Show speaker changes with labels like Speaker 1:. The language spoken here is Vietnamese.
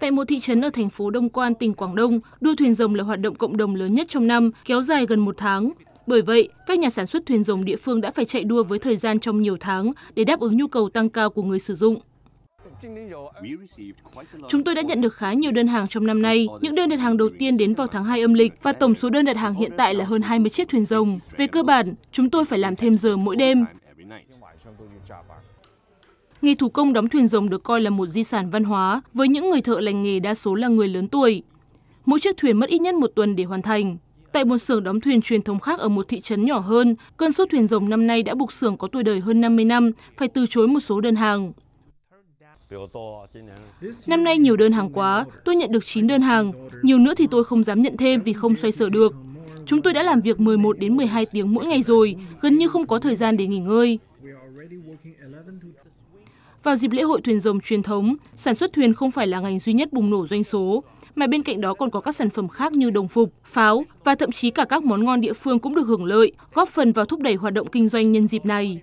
Speaker 1: Tại một thị trấn ở thành phố Đông Quan, tỉnh Quảng Đông, đua thuyền rồng là hoạt động cộng đồng lớn nhất trong năm, kéo dài gần một tháng. Bởi vậy, các nhà sản xuất thuyền rồng địa phương đã phải chạy đua với thời gian trong nhiều tháng để đáp ứng nhu cầu tăng cao của người sử dụng. Chúng tôi đã nhận được khá nhiều đơn hàng trong năm nay. Những đơn đặt hàng đầu tiên đến vào tháng 2 âm lịch và tổng số đơn đặt hàng hiện tại là hơn 20 chiếc thuyền rồng. Về cơ bản, chúng tôi phải làm thêm giờ mỗi đêm. Nghề thủ công đóng thuyền rồng được coi là một di sản văn hóa với những người thợ lành nghề đa số là người lớn tuổi. Mỗi chiếc thuyền mất ít nhất một tuần để hoàn thành. Tại một xưởng đóng thuyền truyền thống khác ở một thị trấn nhỏ hơn, cơn sốt thuyền rồng năm nay đã buộc xưởng có tuổi đời hơn 50 năm phải từ chối một số đơn hàng. Năm nay nhiều đơn hàng quá, tôi nhận được 9 đơn hàng, nhiều nữa thì tôi không dám nhận thêm vì không xoay sở được. Chúng tôi đã làm việc 11 đến 12 tiếng mỗi ngày rồi, gần như không có thời gian để nghỉ ngơi. Vào dịp lễ hội thuyền rồng truyền thống, sản xuất thuyền không phải là ngành duy nhất bùng nổ doanh số, mà bên cạnh đó còn có các sản phẩm khác như đồng phục, pháo và thậm chí cả các món ngon địa phương cũng được hưởng lợi, góp phần vào thúc đẩy hoạt động kinh doanh nhân dịp này.